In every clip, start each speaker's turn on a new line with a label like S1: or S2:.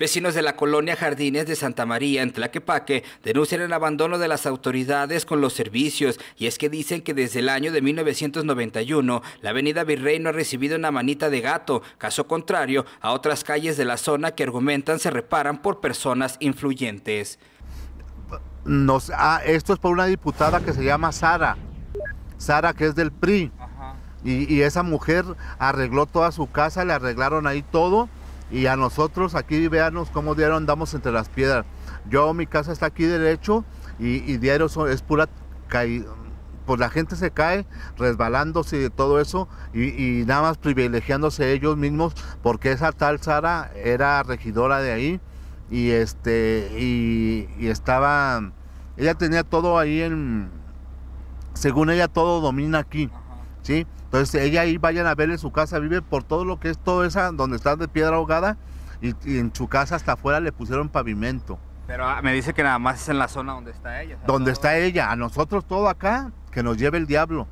S1: Vecinos de la colonia Jardines de Santa María en Tlaquepaque denuncian el abandono de las autoridades con los servicios y es que dicen que desde el año de 1991 la avenida Virrey no ha recibido una manita de gato, caso contrario a otras calles de la zona que argumentan se reparan por personas influyentes.
S2: Ah, esto es por una diputada que se llama Sara, Sara que es del PRI. y esa mujer arregló toda su casa, le arreglaron ahí todo y a nosotros aquí veamos cómo diario andamos entre las piedras. Yo, mi casa está aquí derecho y, diario es pura caída. Pues la gente se cae resbalándose de todo eso y, nada más privilegiándose ellos mismos porque esa tal Sara era regidora de ahí y este y estaba ella tenía todo ahí en según ella todo domina aquí ¿sí? Entonces ella ahí vayan a ver en su casa, vive por todo lo que es todo esa, donde está de piedra ahogada, y, en su casa hasta afuera le pusieron pavimento.
S1: Pero ah, me dice que nada más es en la zona donde
S2: está ella. Donde está ella, a nosotros todo acá, que nos lleve el diablo.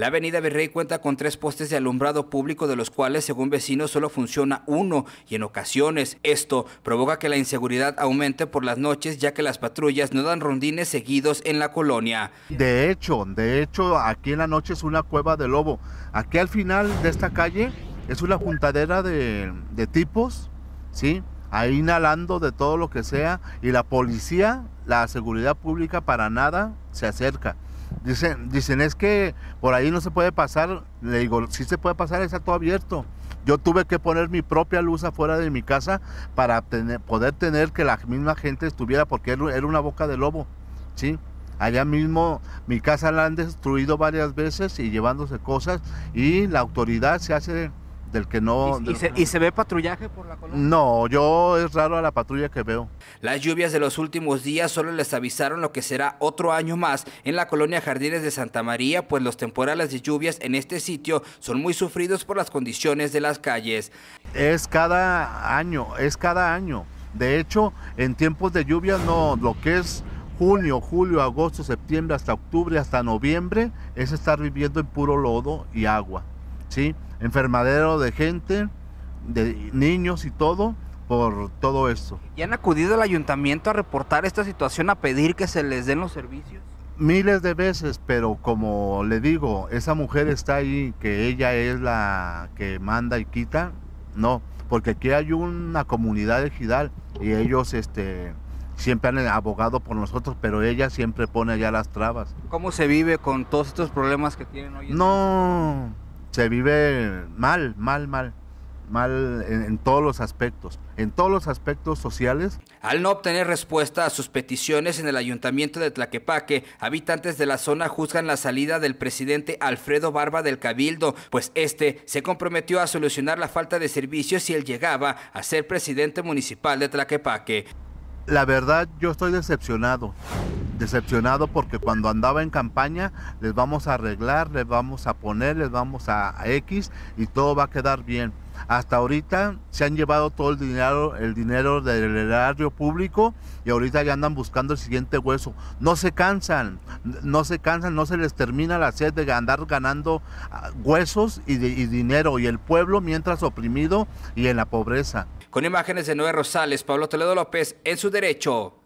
S1: La avenida Virrey cuenta con tres postes de alumbrado público, de los cuales, según vecinos, solo funciona uno y en ocasiones esto provoca que la inseguridad aumente por las noches, ya que las patrullas no dan rondines seguidos en la colonia.
S2: De hecho, de hecho, aquí en la noche es una cueva de lobo. Aquí al final de esta calle es una juntadera de, tipos, ¿sí? Ahí inhalando de todo lo que sea y la policía, la seguridad pública para nada se acerca. Dicen, dicen, es que por ahí no se puede pasar. Le digo, sí se puede pasar, está todo abierto. Yo tuve que poner mi propia luz afuera de mi casa para poder tener que la misma gente estuviera, porque era una boca de lobo, ¿sí? Allá mismo mi casa la han destruido varias veces y llevándose cosas y la autoridad se hace que no...
S1: ¿Y, se, ve patrullaje por la
S2: colonia? No, yo es raro a la patrulla que veo.
S1: Las lluvias de los últimos días solo les avisaron lo que será otro año más en la colonia Jardines de Santa María, pues los temporales de lluvias en este sitio son muy sufridos por las condiciones de las calles.
S2: Es cada año, es cada año. De hecho, en tiempos de lluvia no, lo que es junio, julio, agosto, septiembre, hasta octubre, hasta noviembre, es estar viviendo en puro lodo y agua. ¿sí? Enfermadero de gente, de niños y todo, por todo esto. ¿Y han
S1: acudido al ayuntamiento a reportar esta situación, a pedir que se les den los servicios?
S2: Miles de veces, pero como le digo, esa mujer está ahí, que ella es la que manda y quita, no, porque aquí hay una comunidad de Gidal y ellos este, siempre han abogado por nosotros, pero ella siempre pone allá las trabas.
S1: ¿Cómo se vive con todos estos problemas que tienen hoy?
S2: En no se vive mal, mal, mal mal en, todos los aspectos, en todos los aspectos sociales.
S1: Al no obtener respuesta a sus peticiones en el ayuntamiento de Tlaquepaque, habitantes de la zona juzgan la salida del presidente Alfredo Barba del Cabildo, pues este se comprometió a solucionar la falta de servicios si él llegaba a ser presidente municipal de Tlaquepaque.
S2: La verdad, yo estoy decepcionado decepcionado porque cuando andaba en campaña les vamos a arreglar, les vamos a poner, les vamos a, X y todo va a quedar bien. Hasta ahorita se han llevado todo el dinero, el dinero del erario público y ahorita ya andan buscando el siguiente hueso. No se cansan, no se cansan, no se les termina la sed de andar ganando ah, huesos y, y dinero y el pueblo mientras oprimido y en la pobreza.
S1: Con imágenes de Noé Rosales, Pablo Toledo López, en su derecho.